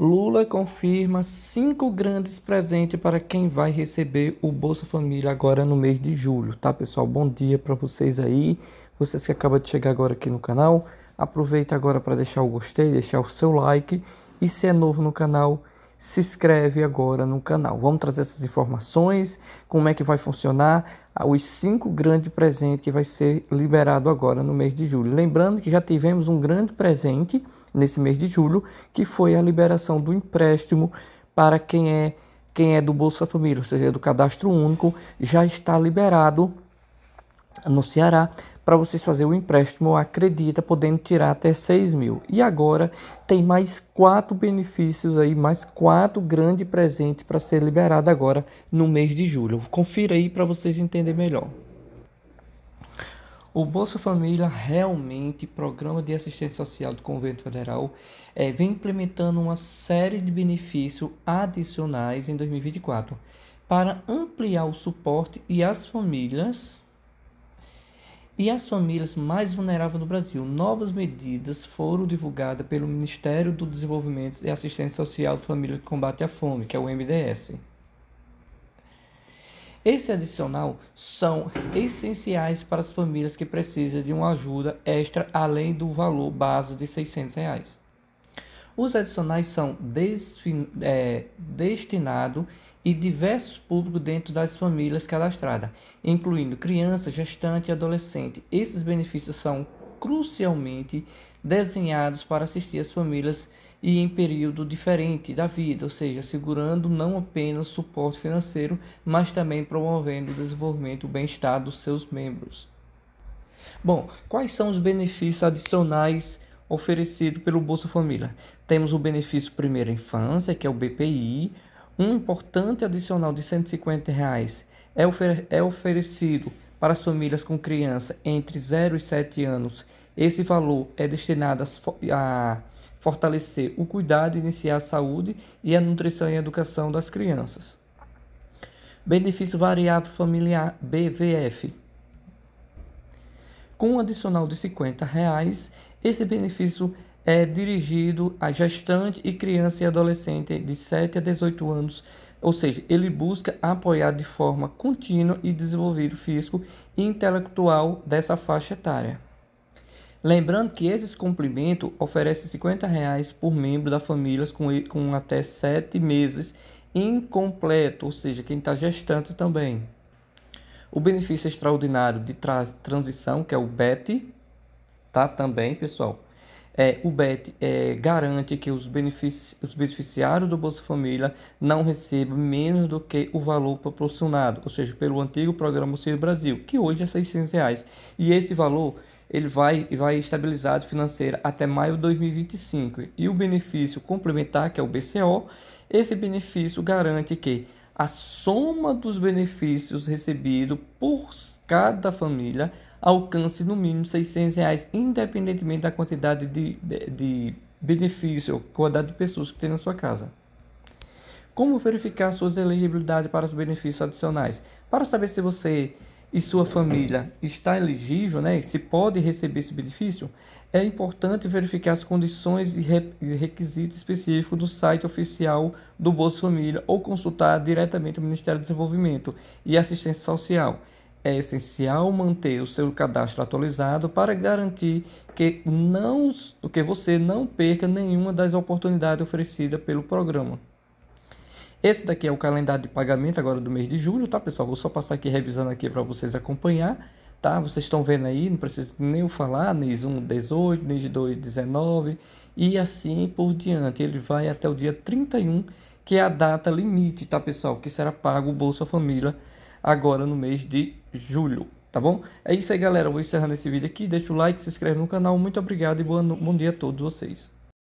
Lula confirma cinco grandes presentes para quem vai receber o Bolsa Família agora no mês de julho, tá pessoal? Bom dia para vocês aí, vocês que acabam de chegar agora aqui no canal. Aproveita agora para deixar o gostei, deixar o seu like e se é novo no canal, se inscreve agora no canal. Vamos trazer essas informações, como é que vai funcionar, os cinco grandes presentes que vai ser liberado agora no mês de julho. Lembrando que já tivemos um grande presente nesse mês de julho, que foi a liberação do empréstimo para quem é quem é do Bolsa Família, ou seja, do Cadastro Único, já está liberado no Ceará para vocês fazer o empréstimo acredita podendo tirar até 6 mil e agora tem mais quatro benefícios aí mais quatro grandes presentes para ser liberado agora no mês de julho confira aí para vocês entenderem melhor o Bolsa Família realmente, programa de assistência social do Convento Federal, é, vem implementando uma série de benefícios adicionais em 2024 para ampliar o suporte e as famílias e as famílias mais vulneráveis no Brasil. Novas medidas foram divulgadas pelo Ministério do Desenvolvimento e Assistência Social do Família de Combate à Fome, que é o MDS. Esse adicional são essenciais para as famílias que precisam de uma ajuda extra além do valor base de R$ 600. Reais. Os adicionais são é, destinados e diversos públicos dentro das famílias cadastradas, incluindo criança, gestante e adolescente. Esses benefícios são crucialmente desenhados para assistir as famílias e em período diferente da vida, ou seja, segurando não apenas suporte financeiro, mas também promovendo o desenvolvimento e o bem-estar dos seus membros. Bom, quais são os benefícios adicionais oferecido pelo Bolsa Família. Temos o benefício Primeira Infância, que é o BPI. Um importante adicional de R$ 150 reais é, ofer é oferecido para as famílias com criança entre 0 e 7 anos. Esse valor é destinado a fortalecer o cuidado, iniciar a saúde e a nutrição e educação das crianças. Benefício Variável Familiar BVF. Com um adicional de R$ 50, reais, esse benefício é dirigido a gestante e criança e adolescente de 7 a 18 anos, ou seja, ele busca apoiar de forma contínua e desenvolver o físico e intelectual dessa faixa etária. Lembrando que esse complemento oferece R$ 50,00 reais por membro da família com, com até 7 meses incompleto, ou seja, quem está gestante também. O benefício extraordinário de transição, que é o BET, tá? Também, pessoal. É, o BET é, garante que os, benefici os beneficiários do Bolsa Família não recebam menos do que o valor proporcionado, ou seja, pelo antigo programa Auxílio Brasil, que hoje é R$ 600. Reais. E esse valor ele vai, vai estabilizado financeiro até maio de 2025. E o benefício complementar, que é o BCO, esse benefício garante que a soma dos benefícios recebidos por cada família alcance no mínimo 600 reais, independentemente da quantidade de, de benefício, quantidade de pessoas que tem na sua casa. Como verificar suas elegibilidade para os benefícios adicionais? Para saber se você e sua família está elegível, né, se pode receber esse benefício, é importante verificar as condições e requisitos específicos do site oficial do Bolsa Família ou consultar diretamente o Ministério do Desenvolvimento e Assistência Social. É essencial manter o seu cadastro atualizado para garantir que, não, que você não perca nenhuma das oportunidades oferecidas pelo programa. Esse daqui é o calendário de pagamento agora do mês de julho, tá, pessoal? Vou só passar aqui revisando aqui para vocês acompanhar, tá? Vocês estão vendo aí, não precisa nem eu falar, NIS 1, 18, NIS 2, 19 e assim por diante. Ele vai até o dia 31, que é a data limite, tá, pessoal? Que será pago o Bolsa Família agora no mês de julho, tá bom? É isso aí, galera. Eu vou encerrando esse vídeo aqui. Deixa o like, se inscreve no canal. Muito obrigado e bom dia a todos vocês.